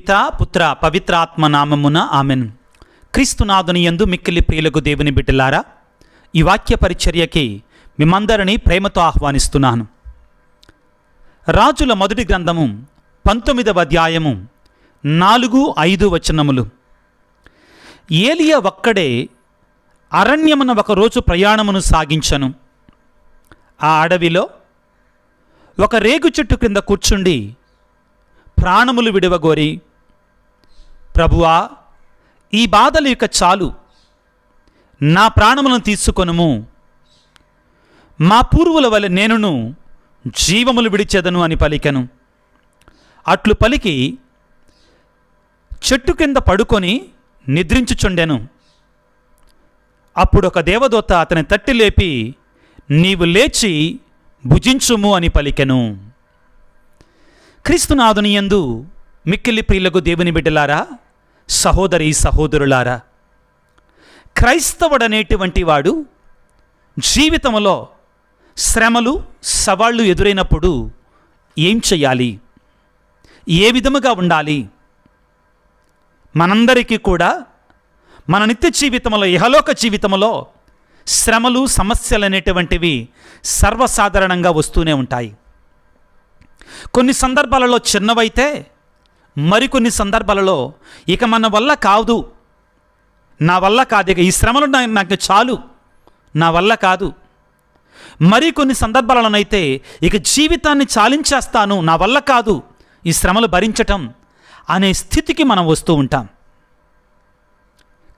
పిత పుత్ర పవిత్రాత్మ నామమున ఆమెన్ క్రీస్తునాథుని ఎందు మిక్కిలి ప్రియులకు దేవుని బిడ్డలారా ఈ వాక్య పరిచర్యకి మిమ్మందరినీ ప్రేమతో ఆహ్వానిస్తున్నాను రాజుల మొదటి గ్రంథము పంతొమ్మిదవ అధ్యాయము నాలుగు ఐదు వచనములు ఏలియ ఒక్కడే అరణ్యమున ఒకరోజు ప్రయాణమును సాగించను ఆ అడవిలో ఒక రేగు చెట్టు క్రింద కూర్చుండి ప్రాణములు విడవగోరి ప్రభువా ఈ బాధల యొక్క చాలు నా ప్రాణములను తీసుకొనుము మా పూర్వుల వల్ల నేనును జీవములు విడిచెదను అని పలికెను అట్లు పలికి చెట్టు కింద పడుకొని నిద్రించుచుండెను అప్పుడు ఒక దేవదూత అతని తట్టి లేపి నీవు లేచి భుజించుము అని పలికెను క్రీస్తునాథునియందు మిక్కిలి ప్రియులకు దేవుని బిడ్డలారా సహోదరి సహోదరులారా క్రైస్తవుడనేటువంటి వాడు జీవితంలో శ్రమలు సవాళ్ళు ఎదురైనప్పుడు ఏం చేయాలి ఏ విధముగా ఉండాలి మనందరికీ కూడా మన నిత్య జీవితంలో ఇహలోక జీవితంలో శ్రమలు సమస్యలు అనేటువంటివి సర్వసాధారణంగా వస్తూనే ఉంటాయి కొన్ని సందర్భాలలో చిన్నవైతే మరికొన్ని సందర్భాలలో ఇక మన వల్ల కాదు నా వల్ల కాదు ఇక ఈ శ్రమలు నాకు చాలు నా వల్ల కాదు మరికొన్ని సందర్భాలలోనైతే ఇక జీవితాన్ని చాలించేస్తాను నా వల్ల కాదు ఈ శ్రమలు భరించటం అనే స్థితికి మనం వస్తూ ఉంటాం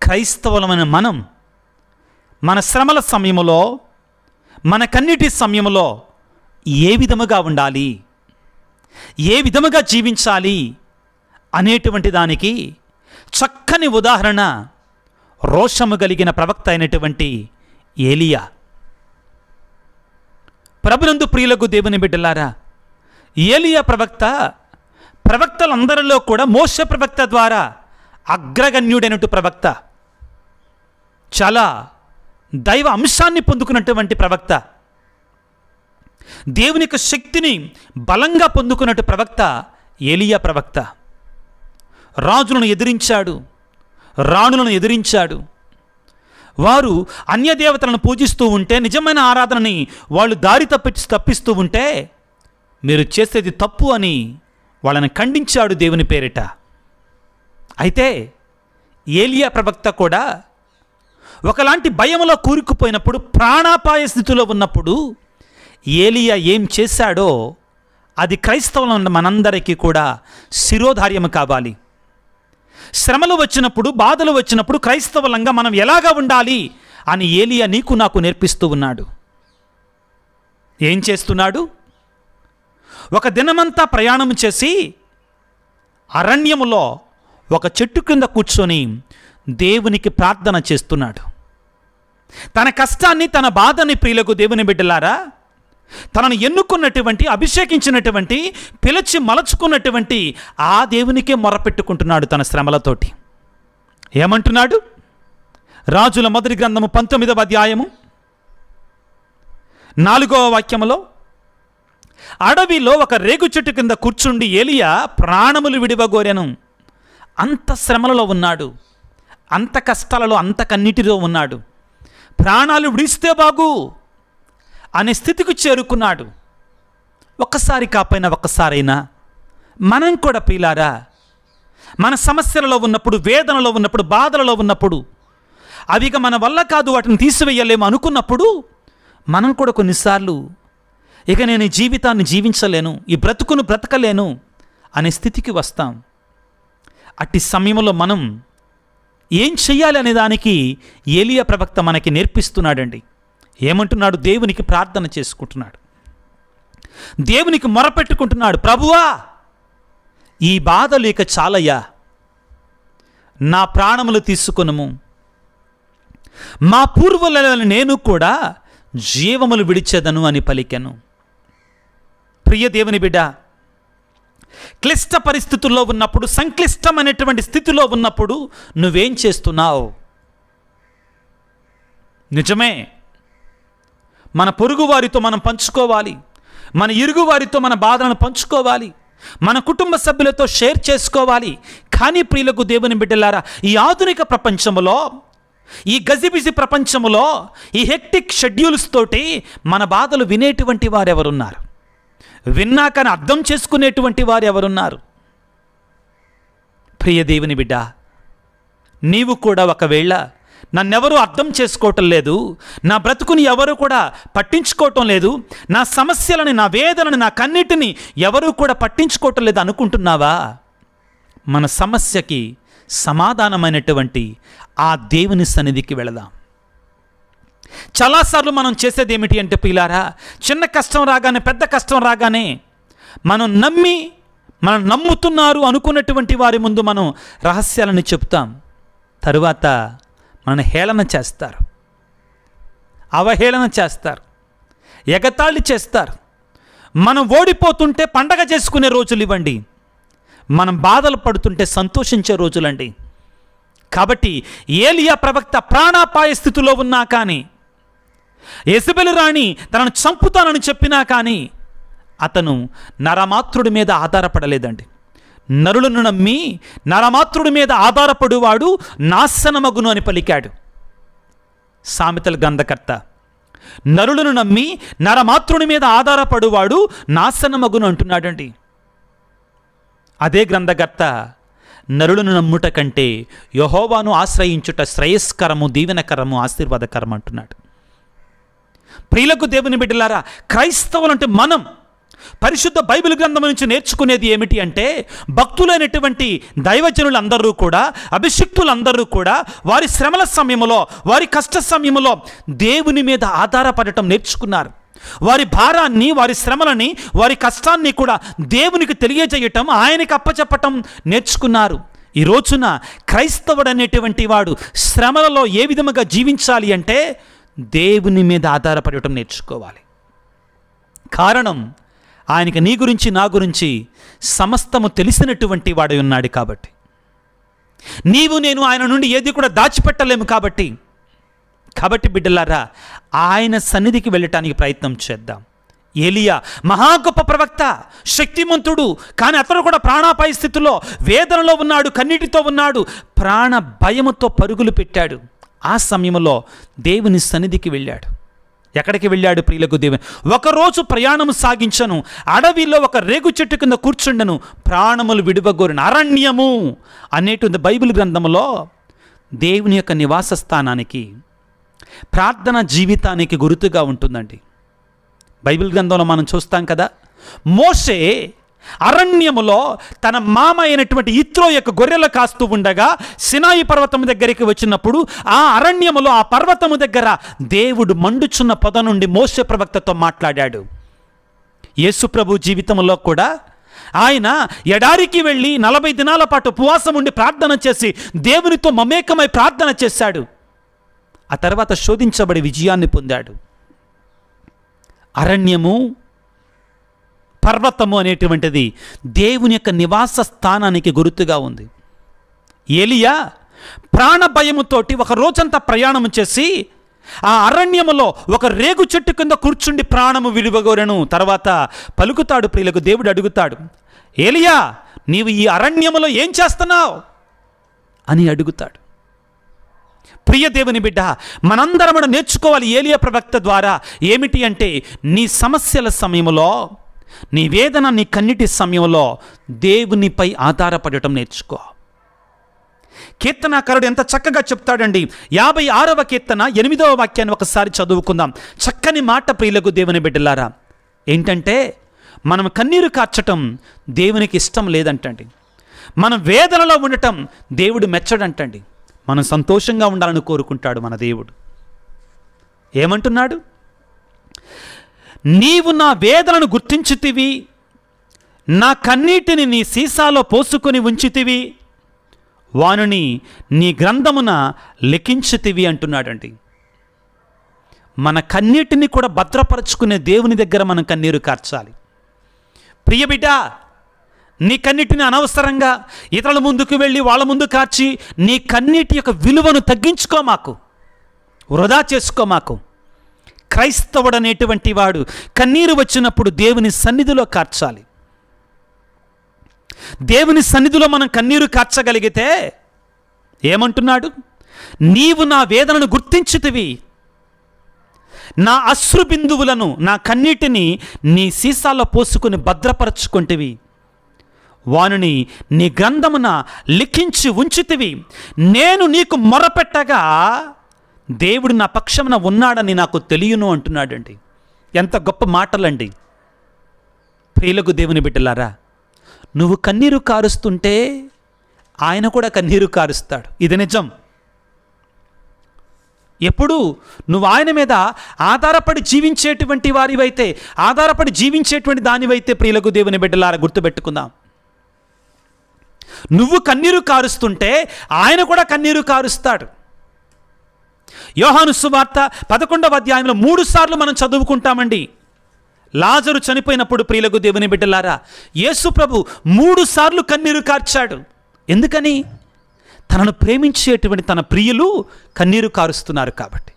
క్రైస్తవులమైన మనం మన శ్రమల సమయంలో మన కన్నిటి సమయంలో ఏ విధముగా ఉండాలి ఏ విధముగా జీవించాలి అనేటువంటి దానికి చక్కని ఉదాహరణ రోషము కలిగిన ప్రవక్త అయినటువంటి ఏలియా ప్రభునందు ప్రియులకు దేవుని బిడ్డలారా ఏలియా ప్రవక్త ప్రవక్తలందరిలో కూడా మోస ప్రవక్త ద్వారా అగ్రగణ్యుడైనటు ప్రవక్త చాలా దైవ అంశాన్ని పొందుకున్నటువంటి ప్రవక్త దేవుని యొక్క శక్తిని బలంగా పొందుకున్నట్టు ప్రవక్త ఏలియా ప్రవక్త రాజులను ఎదిరించాడు రాణులను ఎదిరించాడు వారు అన్యదేవతలను పూజిస్తూ ఉంటే నిజమైన ఆరాధనని వాళ్ళు దారి తప్పించి తప్పిస్తూ ఉంటే మీరు చేసేది తప్పు అని వాళ్ళని ఖండించాడు దేవుని పేరిట అయితే ఏలియా ప్రవక్త కూడా ఒకలాంటి భయంలో కూరుకుపోయినప్పుడు ప్రాణాపాయ స్థితిలో ఉన్నప్పుడు ఏలియా ఏం చేశాడో అది క్రైస్తవులను మనందరికీ కూడా శిరోధార్యము కావాలి శ్రమలు వచ్చినప్పుడు బాధలు వచ్చినప్పుడు క్రైస్తవులంగా మనం ఎలాగా ఉండాలి అని ఏలియా నీకు నాకు నేర్పిస్తూ ఉన్నాడు ఏం చేస్తున్నాడు ఒక దినమంతా ప్రయాణం చేసి అరణ్యములో ఒక చెట్టు క్రింద కూర్చొని దేవునికి ప్రార్థన చేస్తున్నాడు తన కష్టాన్ని తన బాధని ప్రియులకు దేవుని బిడ్డలారా తనను ఎన్నుకున్నటువంటి అభిషేకించినటువంటి పిలిచి మలచుకున్నటువంటి ఆ దేవునికే మొరపెట్టుకుంటున్నాడు తన శ్రమలతోటి ఏమంటున్నాడు రాజుల మొదటి గ్రంథము పంతొమ్మిదవ అధ్యాయము నాలుగవ వాక్యములో అడవిలో ఒక రేగు చెట్టు కింద కూర్చుండి ఏలియా ప్రాణములు విడివగోరెను అంత శ్రమలలో ఉన్నాడు అంత కష్టాలలో అంత కన్నిటిలో ఉన్నాడు ప్రాణాలు విడిస్తే బాగు అనే స్థితికి చేరుకున్నాడు ఒక్కసారి కాపోయినా ఒక్కసారైనా మనం కూడా పీలారా మన సమస్యలలో ఉన్నప్పుడు వేదనలో ఉన్నప్పుడు బాధలలో ఉన్నప్పుడు అవిగా మన వల్ల కాదు వాటిని తీసివేయలేము అనుకున్నప్పుడు మనం కూడా కొన్నిసార్లు ఇక నేను ఈ జీవితాన్ని జీవించలేను ఈ బ్రతుకును బ్రతకలేను అనే స్థితికి వస్తాం అట్టి సమయంలో మనం ఏం చెయ్యాలి అనే దానికి ఏలియా ప్రవక్త మనకి నేర్పిస్తున్నాడండి ఏమంటున్నాడు దేవునికి ప్రార్థన చేసుకుంటున్నాడు దేవునికి మొరపెట్టుకుంటున్నాడు ప్రభువా ఈ బాధ లేక చాలయ్యా నా ప్రాణములు తీసుకొనుము మా పూర్వుల నేను కూడా జీవములు విడిచేదను అని పలికెను ప్రియ దేవుని బిడ్డ క్లిష్ట పరిస్థితుల్లో ఉన్నప్పుడు సంక్లిష్టమైనటువంటి స్థితిలో ఉన్నప్పుడు నువ్వేం చేస్తున్నావు నిజమే మన పొరుగు వారితో మనం పంచుకోవాలి మన ఇరుగు వారితో మన బాధలను పంచుకోవాలి మన కుటుంబ సభ్యులతో షేర్ చేసుకోవాలి కానీ ప్రియులకు దేవుని బిడ్డలారా ఈ ఆధునిక ప్రపంచంలో ఈ గజిబిజి ప్రపంచంలో ఈ హెక్టిక్ షెడ్యూల్స్ తోటి మన బాధలు వినేటువంటి వారెవరున్నారు విన్నాకని అర్థం చేసుకునేటువంటి వారు ఎవరున్నారు ప్రియ దేవుని బిడ్డ నీవు కూడా ఒకవేళ నన్నెవరూ అర్థం చేసుకోవటం లేదు నా బ్రతుకుని ఎవరు కూడా పట్టించుకోవటం లేదు నా సమస్యలని నా వేదనని నా కన్నిటిని ఎవరూ కూడా పట్టించుకోవటం లేదు అనుకుంటున్నావా మన సమస్యకి సమాధానమైనటువంటి ఆ దేవుని సన్నిధికి వెళదాం చాలాసార్లు మనం చేసేది ఏమిటి అంటే పిల్లారా చిన్న కష్టం రాగానే పెద్ద కష్టం రాగానే మనం నమ్మి మనం నమ్ముతున్నారు అనుకున్నటువంటి వారి ముందు మనం రహస్యాలని చెప్తాం తరువాత మనని హేళన చేస్తారు అవహేళన చేస్తారు ఎగతాళి చేస్తారు మనం ఓడిపోతుంటే పండగ చేసుకునే రోజులు ఇవ్వండి మనం బాధలు పడుతుంటే సంతోషించే రోజులండి కాబట్టి ఏలియా ప్రవక్త ప్రాణాపాయ స్థితిలో ఉన్నా కానీ ఎసబెలు రాణి తనను చంపుతానని చెప్పినా కానీ అతను నరమాత్రుడి మీద ఆధారపడలేదండి నరులను నమ్మి నరమాత్రుడి మీద ఆధారపడువాడు నాశనమగును అని పలికాడు సామెతల గంధకర్త నరులను నమ్మి నరమాత్రుని మీద ఆధారపడువాడు నాశనమగును అంటున్నాడండి అదే గ్రంథకర్త నరులను నమ్ముట కంటే యహోవాను ఆశ్రయించుట శ్రేయస్కరము దీవెనకరము ఆశీర్వాదకరం అంటున్నాడు ప్రియులకు దేవుని బిడ్డలారా క్రైస్తవులంటే మనం పరిశుద్ధ బైబిల్ గ్రంథం నుంచి నేర్చుకునేది ఏమిటి అంటే భక్తులైనటువంటి దైవజనులందరూ కూడా అభిషిక్తులందరూ కూడా వారి శ్రమల సమయంలో వారి కష్ట సమయంలో దేవుని మీద ఆధారపడటం నేర్చుకున్నారు వారి భారాన్ని వారి శ్రమలని వారి కష్టాన్ని కూడా దేవునికి తెలియజేయటం ఆయనకి అప్పచెప్పటం నేర్చుకున్నారు ఈ రోజున క్రైస్తవుడనేటువంటి వాడు శ్రమలలో ఏ విధముగా జీవించాలి అంటే దేవుని మీద ఆధారపడటం నేర్చుకోవాలి కారణం ఆయనకి నీ గురించి నా గురించి సమస్తము తెలిసినటువంటి వాడై ఉన్నాడు కాబట్టి నీవు నేను ఆయన నుండి ఏది కూడా దాచిపెట్టలేము కాబట్టి కాబట్టి బిడ్డలారా ఆయన సన్నిధికి వెళ్ళటానికి ప్రయత్నం చేద్దాం ఏలియా మహా గొప్ప ప్రవక్త శక్తిమంతుడు కానీ అతను కూడా ప్రాణాపాయ స్థితిలో వేదనలో ఉన్నాడు కన్నీటితో ఉన్నాడు ప్రాణ భయముతో పరుగులు పెట్టాడు ఆ సమయంలో దేవుని సన్నిధికి వెళ్ళాడు ఎక్కడికి వెళ్ళాడు ప్రియులకు దేవుని ఒకరోజు ప్రయాణం సాగించను అడవిలో ఒక రేగు చెట్టు కింద కూర్చుండను ప్రాణములు విడువగోరిన అరణ్యము అనేటువంటి బైబిల్ గ్రంథంలో దేవుని యొక్క నివాస స్థానానికి ప్రార్థన జీవితానికి గుర్తుగా ఉంటుందండి బైబిల్ గ్రంథంలో మనం చూస్తాం కదా మోసే అరణ్యములో తన మామ అయినటువంటి ఇత్రో యొక్క గొర్రెలు కాస్తూ ఉండగా సినాయి పర్వతము దగ్గరికి వచ్చినప్పుడు ఆ అరణ్యములో ఆ పర్వతము దగ్గర దేవుడు మండుచున్న పొద నుండి మోస ప్రవక్తతో మాట్లాడాడు యేసుప్రభు జీవితంలో కూడా ఆయన ఎడారికి వెళ్ళి నలభై దినాల పాటు ఉపవాసం ఉండి ప్రార్థన చేసి దేవునితో మమేకమై ప్రార్థన చేశాడు ఆ తర్వాత శోధించబడి విజయాన్ని పొందాడు అరణ్యము పర్వతము అనేటువంటిది దేవుని యొక్క నివాస స్థానానికి గుర్తుగా ఉంది ఏలియా ప్రాణ భయముతోటి ఒక రోజంతా ప్రయాణం చేసి ఆ అరణ్యములో ఒక రేగు చెట్టు కింద కూర్చుండి ప్రాణము విలువగోరను తర్వాత పలుకుతాడు ప్రియులకు దేవుడు అడుగుతాడు ఏలియా నీవు ఈ అరణ్యములో ఏం చేస్తున్నావు అని అడుగుతాడు ప్రియ దేవుని బిడ్డ మనందరం నేర్చుకోవాలి ఏలియా ప్రవక్త ద్వారా ఏమిటి అంటే నీ సమస్యల సమయంలో నీ వేదన నీ కన్నిటి సమయంలో దేవునిపై ఆధారపడటం నేర్చుకో కీర్తనాకారుడు ఎంత చక్కగా చెప్తాడండి యాభై ఆరవ కీర్తన ఎనిమిదవ వాక్యాన్ని ఒకసారి చదువుకుందాం చక్కని మాట ప్రియులకు దేవుని బిడ్డలారా ఏంటంటే మనం కన్నీరు కార్చటం దేవునికి ఇష్టం లేదంటండి మనం వేదనలో ఉండటం దేవుడు మెచ్చడంటండి మనం సంతోషంగా ఉండాలని కోరుకుంటాడు మన దేవుడు ఏమంటున్నాడు నీవు నా వేదనను గుర్తించితివి నా కన్నీటిని నీ సీసాలో పోసుకొని ఉంచితివి వానుని నీ గ్రంథమున లిఖించుతివి అంటున్నాడండి మన కన్నీటిని కూడా భద్రపరచుకునే దేవుని దగ్గర మనం కన్నీరు కార్చాలి ప్రియబిడ్డ నీ కన్నీటిని అనవసరంగా ఇతరుల ముందుకు వెళ్ళి వాళ్ళ ముందు కార్చి నీ కన్నీటి యొక్క విలువను తగ్గించుకో మాకు వృధా చేసుకో మాకు క్రైస్తవుడనేటువంటి వాడు కన్నీరు వచ్చినప్పుడు దేవుని సన్నిధిలో కార్చాలి దేవుని సన్నిధిలో మనం కన్నీరు కార్చగలిగితే ఏమంటున్నాడు నీవు నా వేదనను గుర్తించుతివి నా అశ్రుబిందువులను నా కన్నీటిని నీ సీసాల్లో పోసుకుని భద్రపరచుకుంటివి వానుని నీ గ్రంథమున లిఖించి ఉంచితివి నేను నీకు మొరపెట్టగా దేవుడు నా పక్షమున ఉన్నాడని నాకు తెలియను అంటున్నాడండి ఎంత గొప్ప మాటలండి ప్రియులకు దేవుని బిడ్డలారా నువ్వు కన్నీరు కారుస్తుంటే ఆయన కూడా కన్నీరు కారుస్తాడు ఇది నిజం ఎప్పుడు నువ్వు ఆయన మీద ఆధారపడి జీవించేటువంటి వారివైతే ఆధారపడి జీవించేటువంటి దానివైతే ప్రియులకు దేవుని బిడ్డలారా గుర్తుపెట్టుకుందాం నువ్వు కన్నీరు కారుస్తుంటే ఆయన కూడా కన్నీరు కారుస్తాడు యోహాను సువార్త పదకొండవ అధ్యాయంలో మూడు సార్లు మనం చదువుకుంటామండి లాజరు చనిపోయినప్పుడు ప్రియులకు దేవుని బిడ్డలారా యేసు ప్రభు మూడు సార్లు కన్నీరు కార్చాడు ఎందుకని తనను ప్రేమించేటువంటి తన ప్రియులు కన్నీరు కారుస్తున్నారు కాబట్టి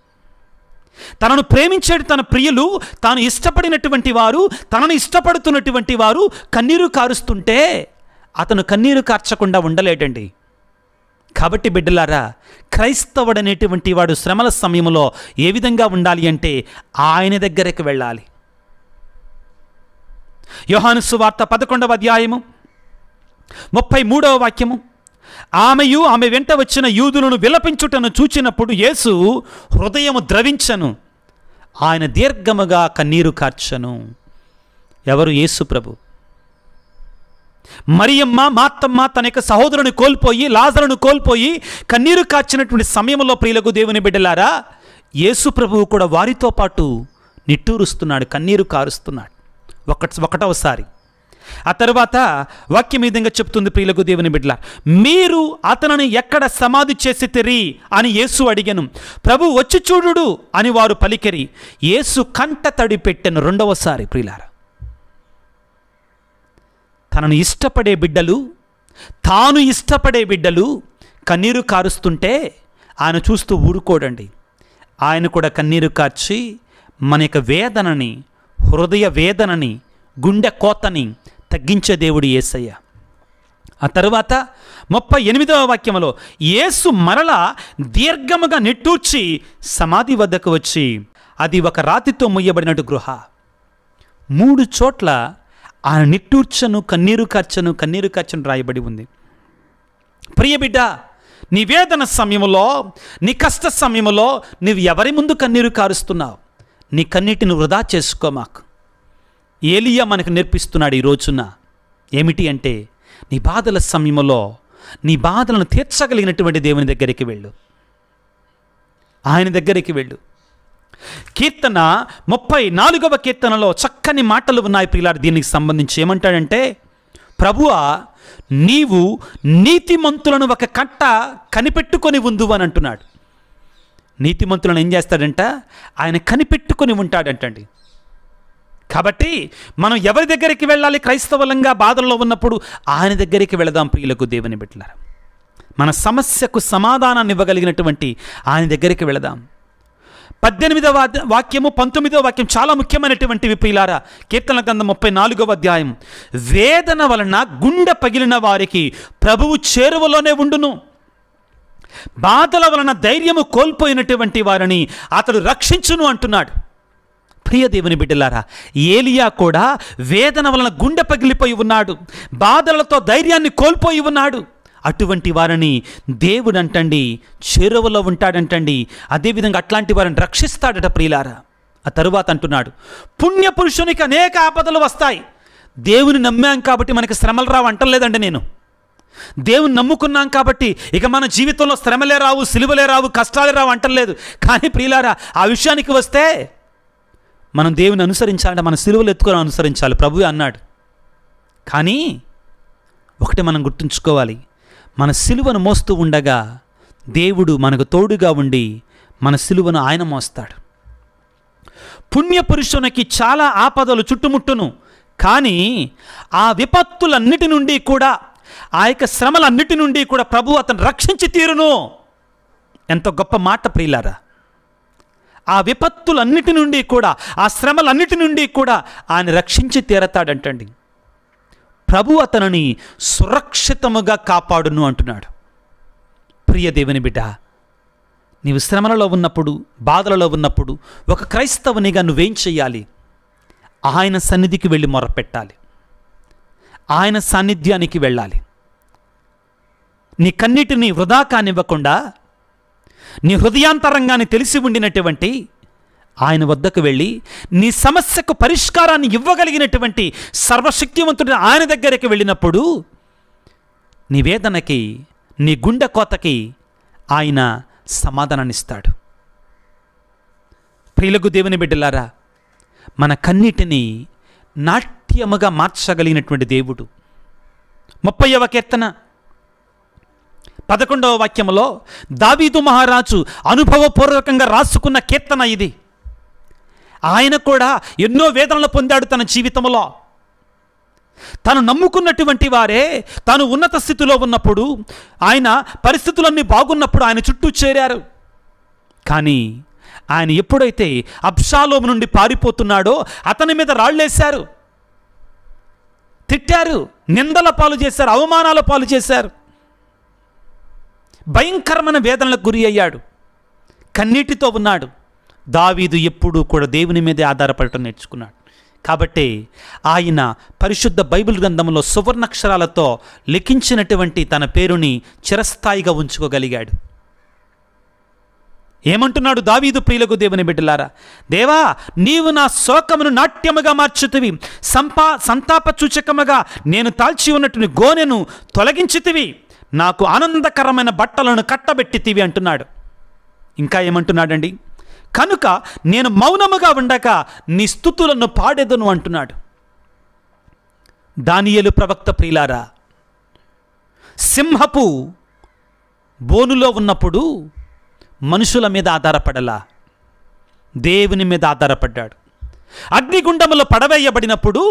తనను ప్రేమించేటి తన ప్రియులు తాను ఇష్టపడినటువంటి వారు తనను ఇష్టపడుతున్నటువంటి వారు కన్నీరు కారుస్తుంటే అతను కన్నీరు కార్చకుండా ఉండలేడండి కాబట్టి బిడ్డలారా క్రైస్తవుడనేటువంటి వాడు శ్రమల సమయంలో ఏ విధంగా ఉండాలి అంటే ఆయన దగ్గరకు వెళ్ళాలి యోహానుసు వార్త పదకొండవ అధ్యాయము ముప్పై మూడవ వాక్యము ఆమెయు ఆమె వెంట వచ్చిన యూదులను విలపించుటను చూచినప్పుడు యేసు హృదయము ద్రవించను ఆయన దీర్ఘముగా కన్నీరు కార్చను ఎవరు యేసు ప్రభు మరియమ్మ మాత్తమ్మ తన యొక్క సహోదరుని కోల్పోయి లాజరును కోల్పోయి కన్నీరు కాచినటువంటి సమయంలో ప్రియులకు దేవుని బిడ్డలారా యేసు ప్రభువు కూడా వారితో పాటు నిట్టూరుస్తున్నాడు కన్నీరు కారుస్తున్నాడు ఒక ఒకటవసారి ఆ తర్వాత వాక్యం విధంగా చెప్తుంది ప్రియులకు దేవుని బిడ్డల మీరు అతనిని ఎక్కడ సమాధి చేసి తెరి అని యేసు అడిగను ప్రభు వచ్చి చూడుడు అని వారు పలికెరి యేసు కంట తడి పెట్టెను రెండవసారి ప్రియులారా తనను ఇష్టపడే బిడ్డలు తాను ఇష్టపడే బిడ్డలు కన్నీరు కారుస్తుంటే ఆయన చూస్తూ ఊరుకోడండి ఆయన కూడా కన్నీరు కార్చి మన యొక్క వేదనని హృదయ వేదనని గుండె కోతని తగ్గించే దేవుడు ఏసయ్య ఆ తరువాత ముప్పై ఎనిమిదవ వాక్యంలో యేసు మరల దీర్ఘముగా నిట్టూర్చి సమాధి వద్దకు వచ్చి అది ఒక రాతితో ముయ్యబడినట్టు గృహ మూడు చోట్ల ఆయన నిట్టూర్చను కన్నీరు ఖర్చను కన్నీరు ఖర్చను రాయబడి ఉంది ప్రియబిడ్డ నీ వేదన సమయంలో నీ కష్ట సమయంలో నువ్వు ఎవరి ముందు కన్నీరు కారుస్తున్నావు నీ కన్నీటిని వృధా మాకు ఏలియా మనకు నేర్పిస్తున్నాడు ఈ రోజున ఏమిటి అంటే నీ బాధల సమయంలో నీ బాధలను తీర్చగలిగినటువంటి దేవుని దగ్గరికి వెళ్ళు ఆయన దగ్గరికి వెళ్ళు కీర్తన ముప్పై నాలుగవ కీర్తనలో చక్కని మాటలు ఉన్నాయి ప్రియులారు దీనికి సంబంధించి ఏమంటాడంటే ప్రభువ నీవు నీతిమంతులను ఒక కట్ట కనిపెట్టుకొని ఉందు అని అంటున్నాడు నీతిమంతులను ఏం చేస్తాడంట ఆయన కనిపెట్టుకొని ఉంటాడంటండి కాబట్టి మనం ఎవరి దగ్గరికి వెళ్ళాలి క్రైస్తవలంగా బాధల్లో ఉన్నప్పుడు ఆయన దగ్గరికి వెళదాం ప్రియులకు దేవుని బిడ్డలారు మన సమస్యకు సమాధానాన్ని ఇవ్వగలిగినటువంటి ఆయన దగ్గరికి వెళదాం పద్దెనిమిదవ వాక్యము పంతొమ్మిదవ వాక్యం చాలా ముఖ్యమైనటువంటివి ప్రియులారా కీర్తన గ్రంథం ముప్పై నాలుగవ అధ్యాయం వేదన వలన గుండె పగిలిన వారికి ప్రభువు చేరువలోనే ఉండును బాధల వలన ధైర్యము కోల్పోయినటువంటి వారిని అతడు రక్షించును అంటున్నాడు ప్రియ దేవుని బిడ్డలారా ఏలియా కూడా వేదన వలన గుండె పగిలిపోయి ఉన్నాడు బాధలతో ధైర్యాన్ని కోల్పోయి ఉన్నాడు అటువంటి వారిని దేవుడు అంటండి చెరువులో ఉంటాడంటండి అదేవిధంగా అట్లాంటి వారిని రక్షిస్తాడట ప్రియులారా ఆ తరువాత అంటున్నాడు పుణ్యపురుషునికి అనేక ఆపదలు వస్తాయి దేవుని నమ్మాం కాబట్టి మనకి శ్రమలు రావు అంటలేదండి నేను దేవుని నమ్ముకున్నాం కాబట్టి ఇక మన జీవితంలో శ్రమలే రావు సిలువలే రావు కష్టాలే రావు అంటలేదు కానీ ప్రియులారా ఆ విషయానికి వస్తే మనం దేవుని అనుసరించాలంటే మన సిలువలు ఎత్తుకొని అనుసరించాలి ప్రభు అన్నాడు కానీ ఒకటి మనం గుర్తుంచుకోవాలి మన సిలువను మోస్తూ ఉండగా దేవుడు మనకు తోడుగా ఉండి మన సిలువను ఆయన మోస్తాడు పుణ్యపురుషునికి చాలా ఆపదలు చుట్టుముట్టును కానీ ఆ విపత్తులన్నిటి నుండి కూడా ఆ యొక్క శ్రమలన్నిటి నుండి కూడా ప్రభు అతను రక్షించి తీరును ఎంత గొప్ప మాట ప్రియులారా ఆ విపత్తులన్నిటి నుండి కూడా ఆ శ్రమలన్నిటి నుండి కూడా ఆయన రక్షించి తీరతాడంటండి ప్రభు అతనిని సురక్షితముగా కాపాడును అంటున్నాడు ప్రియ దేవుని బిడ్డ నీవు శ్రమలలో ఉన్నప్పుడు బాధలలో ఉన్నప్పుడు ఒక క్రైస్తవునిగా నువ్వేం చేయాలి ఆయన సన్నిధికి వెళ్ళి మొరపెట్టాలి ఆయన సాన్నిధ్యానికి వెళ్ళాలి నీ కన్నిటిని వృధా కానివ్వకుండా నీ హృదయాంతరంగాన్ని తెలిసి ఉండినటువంటి ఆయన వద్దకు వెళ్ళి నీ సమస్యకు పరిష్కారాన్ని ఇవ్వగలిగినటువంటి సర్వశక్తివంతుడిని ఆయన దగ్గరికి వెళ్ళినప్పుడు నీ వేదనకి నీ గుండె కోతకి ఆయన సమాధానాన్నిస్తాడు ప్రియులకు దేవుని బిడ్డలారా మన కన్నిటిని నాట్యముగా మార్చగలిగినటువంటి దేవుడు ముప్పైవ కీర్తన పదకొండవ వాక్యములో దావీదు మహారాజు అనుభవపూర్వకంగా రాసుకున్న కీర్తన ఇది ఆయన కూడా ఎన్నో వేదనలు పొందాడు తన జీవితంలో తను నమ్ముకున్నటువంటి వారే తాను ఉన్నత స్థితిలో ఉన్నప్పుడు ఆయన పరిస్థితులన్నీ బాగున్నప్పుడు ఆయన చుట్టూ చేరారు కానీ ఆయన ఎప్పుడైతే అబ్షాలోము నుండి పారిపోతున్నాడో అతని మీద రాళ్ళేశారు తిట్టారు నిందల పాలు చేశారు అవమానాల పాలు చేశారు భయంకరమైన వేదనలకు గురి అయ్యాడు కన్నీటితో ఉన్నాడు దావీదు ఎప్పుడూ కూడా దేవుని మీదే ఆధారపడటం నేర్చుకున్నాడు కాబట్టి ఆయన పరిశుద్ధ బైబిల్ గ్రంథంలో సువర్ణక్షరాలతో లిఖించినటువంటి తన పేరుని చిరస్థాయిగా ఉంచుకోగలిగాడు ఏమంటున్నాడు దావీదు ప్రియులకు దేవుని బిడ్డలారా దేవా నీవు నా శోకమును నాట్యముగా మార్చుతివి సంపా సంతాప సూచకముగా నేను తాల్చి ఉన్నటువంటి గోనెను తొలగించితివి నాకు ఆనందకరమైన బట్టలను కట్టబెట్టితివి అంటున్నాడు ఇంకా ఏమంటున్నాడండి కనుక నేను మౌనముగా ఉండక నీ స్థుతులను పాడేదను అంటున్నాడు దానియలు ప్రవక్త ప్రియులారా సింహపు బోనులో ఉన్నప్పుడు మనుషుల మీద ఆధారపడలా దేవుని మీద ఆధారపడ్డాడు అగ్నిగుండములో పడవేయబడినప్పుడు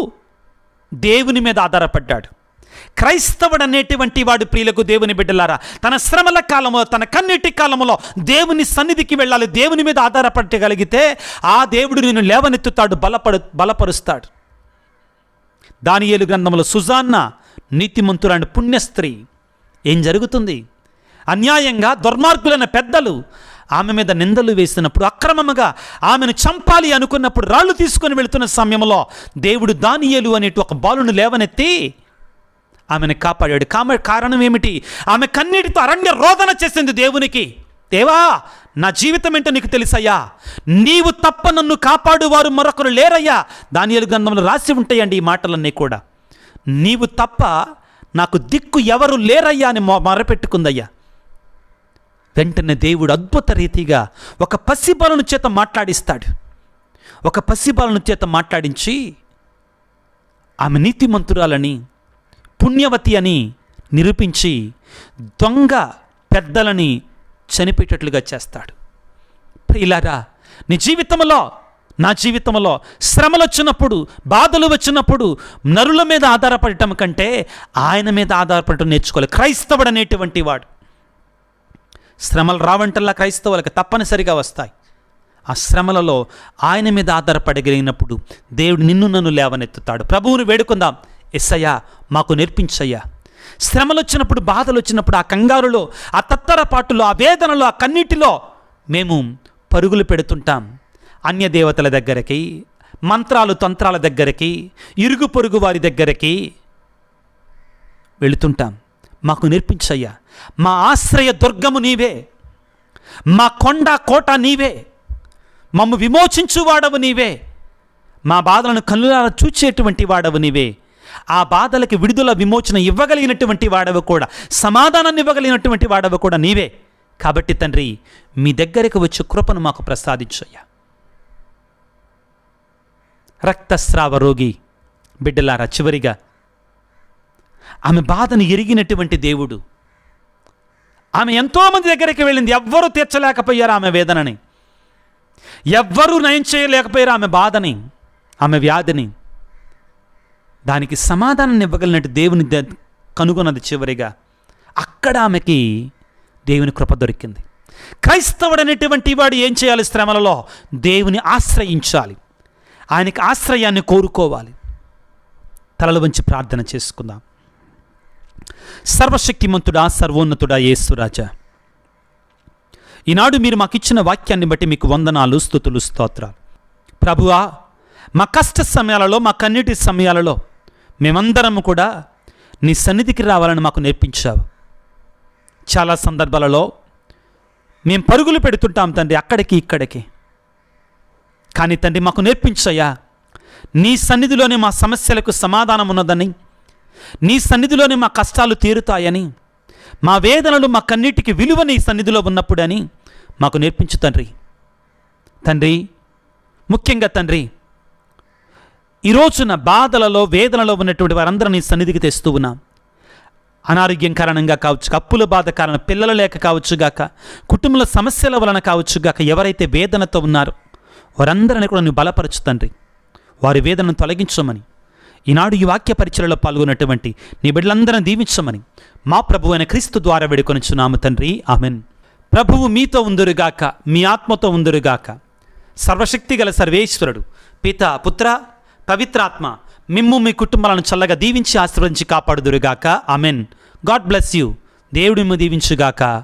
దేవుని మీద ఆధారపడ్డాడు క్రైస్తవుడు అనేటువంటి వాడు ప్రియులకు దేవుని బిడ్డలారా తన శ్రమల కాలంలో తన కన్నీటి కాలంలో దేవుని సన్నిధికి వెళ్ళాలి దేవుని మీద ఆధారపడగలిగితే ఆ దేవుడు నేను లేవనెత్తుతాడు బలపడు బలపరుస్తాడు ఏలు గ్రంథంలో సుజాన్న నీతిమంతురాని పుణ్యస్త్రీ ఏం జరుగుతుంది అన్యాయంగా దుర్మార్గులైన పెద్దలు ఆమె మీద నిందలు వేసినప్పుడు అక్రమముగా ఆమెను చంపాలి అనుకున్నప్పుడు రాళ్ళు తీసుకొని వెళుతున్న సమయంలో దేవుడు దానియలు అనేటి ఒక బాలును లేవనెత్తి ఆమెను కాపాడాడు కామె కారణం ఏమిటి ఆమె కన్నీటితో అరణ్య రోదన చేసింది దేవునికి దేవా నా జీవితం ఏంటో నీకు తెలుసయ్యా నీవు తప్ప నన్ను కాపాడువారు మరొకరు లేరయ్యా దానియలు గంధంలో రాసి ఉంటాయండి ఈ మాటలన్నీ కూడా నీవు తప్ప నాకు దిక్కు ఎవరు లేరయ్యా అని మరపెట్టుకుందయ్యా వెంటనే దేవుడు అద్భుత రీతిగా ఒక పసిబాలను చేత మాట్లాడిస్తాడు ఒక పసిబాలను చేత మాట్లాడించి ఆమె నీతిమంతురాలని పుణ్యవతి అని నిరూపించి దొంగ పెద్దలని చనిపోయేటట్లుగా చేస్తాడు ప్రియులారా నీ జీవితంలో నా జీవితంలో శ్రమలు వచ్చినప్పుడు బాధలు వచ్చినప్పుడు నరుల మీద ఆధారపడటం కంటే ఆయన మీద ఆధారపడటం నేర్చుకోవాలి క్రైస్తవుడు అనేటువంటి వాడు శ్రమలు రావంటల్లా క్రైస్తవులకు తప్పనిసరిగా వస్తాయి ఆ శ్రమలలో ఆయన మీద ఆధారపడగలిగినప్పుడు దేవుడు నిన్ను నన్ను లేవనెత్తుతాడు ప్రభువును వేడుకుందాం ఎస్సయ్యా మాకు నేర్పించయ్యా శ్రమలు వచ్చినప్పుడు బాధలు వచ్చినప్పుడు ఆ కంగారులో ఆ తత్తరపాటులో ఆ వేదనలో ఆ కన్నీటిలో మేము పరుగులు పెడుతుంటాం అన్య దేవతల మంత్రాలు తంత్రాల దగ్గరికి ఇరుగు పొరుగు వారి దగ్గరికి వెళుతుంటాం మాకు నేర్పించయ్యా మా ఆశ్రయ దుర్గము నీవే మా కొండ కోట నీవే మమ్ము విమోచించువాడవు నీవే మా బాధలను కన్నులారా చూచేటువంటి వాడవు నీవే ఆ బాధలకి విడుదల విమోచన ఇవ్వగలిగినటువంటి వాడవ కూడా సమాధానాన్ని ఇవ్వగలిగినటువంటి వాడవ కూడా నీవే కాబట్టి తండ్రి మీ దగ్గరికి వచ్చే కృపను మాకు ప్రసాదించయ్యా రక్తస్రావ రోగి బిడ్డలారా చివరిగా ఆమె బాధను ఎరిగినటువంటి దేవుడు ఆమె ఎంతోమంది దగ్గరికి వెళ్ళింది ఎవ్వరూ తీర్చలేకపోయారు ఆమె వేదనని ఎవ్వరూ నయం చేయలేకపోయారు ఆమె బాధని ఆమె వ్యాధిని దానికి సమాధానం ఇవ్వగలిగినట్టు దేవుని కనుగొన్నది చివరిగా అక్కడ ఆమెకి దేవుని కృప దొరికింది క్రైస్తవుడనేటువంటి వాడు ఏం చేయాలి శ్రమలలో దేవుని ఆశ్రయించాలి ఆయనకి ఆశ్రయాన్ని కోరుకోవాలి తలలు వంచి ప్రార్థన చేసుకుందాం సర్వశక్తిమంతుడా సర్వోన్నతుడా యేసురాజా ఈనాడు మీరు మాకు ఇచ్చిన వాక్యాన్ని బట్టి మీకు వందనాలు స్థుతులు స్తోత్రాలు ప్రభువా మా కష్ట సమయాలలో మా కన్నీటి సమయాలలో మేమందరము కూడా నీ సన్నిధికి రావాలని మాకు నేర్పించావు చాలా సందర్భాలలో మేము పరుగులు పెడుతుంటాం తండ్రి అక్కడికి ఇక్కడికి కానీ తండ్రి మాకు నేర్పించయ్యా నీ సన్నిధిలోనే మా సమస్యలకు సమాధానం ఉన్నదని నీ సన్నిధిలోనే మా కష్టాలు తీరుతాయని మా వేదనలు మా కన్నిటికి విలువ నీ సన్నిధిలో ఉన్నప్పుడని మాకు నేర్పించు తండ్రి తండ్రి ముఖ్యంగా తండ్రి ఈరోజున బాధలలో వేదనలో ఉన్నటువంటి వారందరినీ సన్నిధికి తెస్తూ ఉన్నాం అనారోగ్యం కారణంగా కావచ్చు అప్పుల బాధ కారణం పిల్లలు లేక కావచ్చు గాక కుటుంబంలో సమస్యల వలన కావచ్చుగాక ఎవరైతే వేదనతో ఉన్నారో వారందరిని కూడా నువ్వు బలపరచు తండ్రి వారి వేదనను తొలగించమని ఈనాడు ఈ వాక్య పరిచయలో పాల్గొన్నటువంటి నీ బిడ్డలందరిని దీవించమని మా ప్రభు అయిన క్రీస్తు ద్వారా వేడుకొనిచ్చున్నాము తండ్రి ఆమెన్ ప్రభువు మీతో ఉందరుగాక మీ ఆత్మతో ఉందరుగాక సర్వశక్తి గల సర్వేశ్వరుడు పిత పుత్ర పవిత్రాత్మ మిమ్ము మీ కుటుంబాలను చల్లగా దీవించి ఆశీర్వదించి కాపాడుదురుగాక అమెన్ గాడ్ బ్లెస్ యూ దేవుడిమ్ము దీవించుగాక